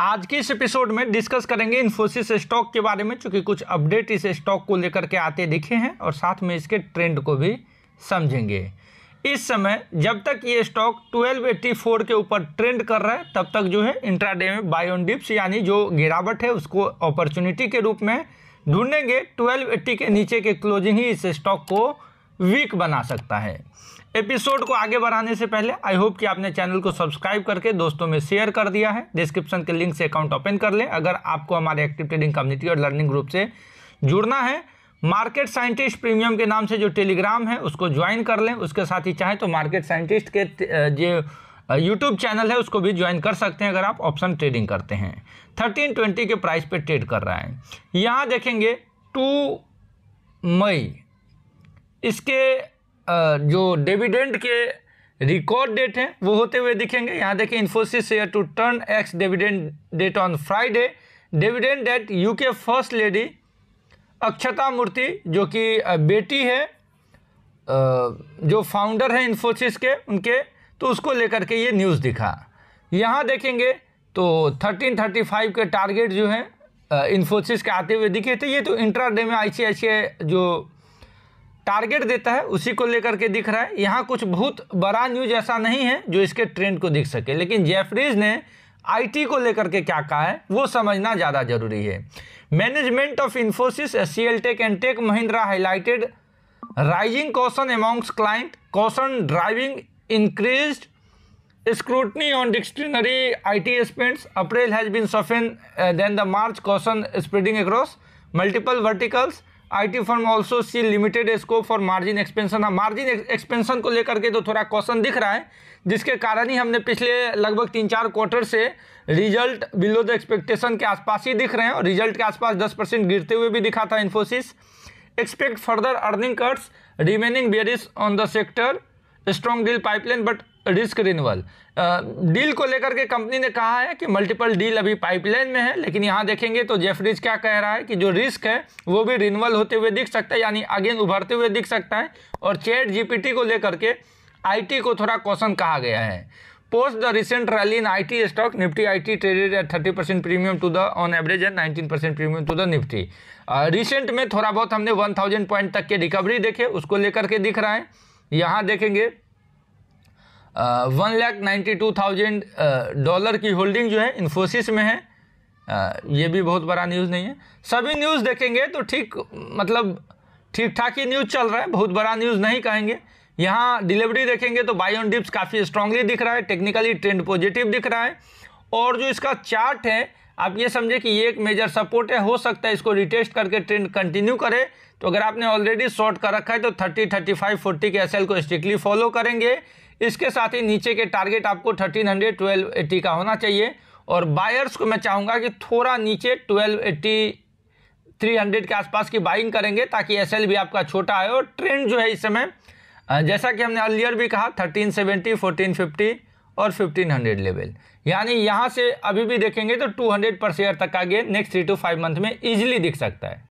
आज के इस एपिसोड में डिस्कस करेंगे इन्फोसिस स्टॉक के बारे में चूंकि कुछ अपडेट इस स्टॉक को लेकर के आते दिखे हैं और साथ में इसके ट्रेंड को भी समझेंगे इस समय जब तक ये स्टॉक 1284 के ऊपर ट्रेंड कर रहा है तब तक जो है इंट्राडे में बायोन डिप्स यानी जो गिरावट है उसको अपॉर्चुनिटी के रूप में ढूंढेंगे 1280 के नीचे के क्लोजिंग ही इस स्टॉक को वीक बना सकता है एपिसोड को आगे बढ़ाने से पहले आई होप कि आपने चैनल को सब्सक्राइब करके दोस्तों में शेयर कर दिया है डिस्क्रिप्शन के लिंक से अकाउंट ओपन कर लें अगर आपको हमारे एक्टिव ट्रेडिंग कम्युनिटी और लर्निंग ग्रुप से जुड़ना है मार्केट साइंटिस्ट प्रीमियम के नाम से जो टेलीग्राम है उसको ज्वाइन कर लें उसके साथ ही चाहें तो मार्केट साइंटिस्ट के जो यूट्यूब चैनल है उसको भी ज्वाइन कर सकते हैं अगर आप ऑप्शन ट्रेडिंग करते हैं थर्टीन ट्वेंटी के प्राइस पे ट्रेड कर रहा है यहाँ देखेंगे टू मई इसके जो डिविडेंड के रिकॉर्ड डेट हैं वो होते हुए दिखेंगे यहाँ देखिए Infosys share to turn ex dividend date on Friday dividend date UK first lady Akshata Murthy जो कि बेटी है जो फाउंडर है इन्फोसिस के उनके तो उसको लेकर के ये न्यूज़ दिखा यहाँ देखेंगे तो थर्टीन थर्टी फाइव के टारगेट जो हैं इन्फोसिस के आते हुए दिखे थे ये तो इंट्रा डे में आई जो टारगेट देता है उसी को लेकर के दिख रहा है यहाँ कुछ बहुत बड़ा न्यूज ऐसा नहीं है जो इसके ट्रेंड को दिख सके लेकिन जेफरीज ने आईटी को लेकर के क्या कहा है वो समझना ज़्यादा जरूरी है management of Infosys C L tech and tech Mahindra highlighted rising caution amounts client caution driving increase scrutiny on dictionary I T spends April has been softer than the March caution spreading across multiple verticals IT firm also see limited scope for margin expansion हम margin expansion को लेकर के तो थोड़ा question दिख रहा है जिसके कारण ही हमने पिछले लगभग तीन चार क्वार्टर से रिजल्ट बिलो द एक्सपेक्टेशन के आसपास ही दिख रहे हैं और रिजल्ट के आसपास दस परसेंट गिरते हुए भी दिखा था Infosys expect further earning cuts remaining bearish on the sector strong deal pipeline but risk renewal deal को लेकर के कंपनी ने कहा है कि मल्टीपल डील अभी पाइपलाइन में है लेकिन यहाँ देखेंगे तो जेफरीज क्या कह रहा है कि जो रिस्क है वो भी रिनवल होते हुए दिख सकता है यानी अगेन उभरते हुए दिख सकता है और चैट जीपीटी को लेकर के आईटी को थोड़ा क्वेश्चन कहा गया है post the recent stock Nifty I T traded IT thirty percent premium to the on average and nineteen percent premium to the Nifty recent में थोड़ा बहुत हमने थाउजेंड पॉइंट तक के रिकवरी देखे उसको लेकर के दिख रहा है यहाँ देखेंगे one lakh ninety two thousand dollar की होल्डिंग जो है इन्फोसिस में है आ, ये भी बहुत बड़ा न्यूज़ नहीं है सभी न्यूज़ देखेंगे तो ठीक मतलब ठीक ठाक ही न्यूज़ चल रहा है बहुत बड़ा न्यूज़ नहीं कहेंगे यहाँ डिलीवरी देखेंगे तो बायोन डिप्स काफ़ी स्ट्रांगली दिख रहा है टेक्निकली ट्रेंड पॉजिटिव दिख रहा है और जो इसका चार्ट है आप ये समझे कि ये एक मेजर सपोर्ट है हो सकता है इसको रिटेस्ट करके ट्रेंड कंटिन्यू करे तो अगर आपने ऑलरेडी शॉर्ट कर रखा है तो 30, 35, 40 के एसएल को स्ट्रिक्टली फॉलो करेंगे इसके साथ ही नीचे के टारगेट आपको थर्टीन हंड्रेड ट्वेल्व एट्टी का होना चाहिए और बायर्स को मैं चाहूँगा कि थोड़ा नीचे ट्वेल्व एट्टी थ्री हंड्रेड के आसपास की बाइंग करेंगे ताकि एस एल भी आपका छोटा आए और ट्रेंड जो है इस समय जैसा कि हमने अर्लियर भी कहा थर्टीन सेवेंटी फोर्टीन फिफ्टी और फिफ्टीन हंड्रेड लेवल यानी यहाँ से अभी भी देखेंगे तो टू हंड्रेड पर शेयर तक का gain next three to five month में ईजिली दिख सकता है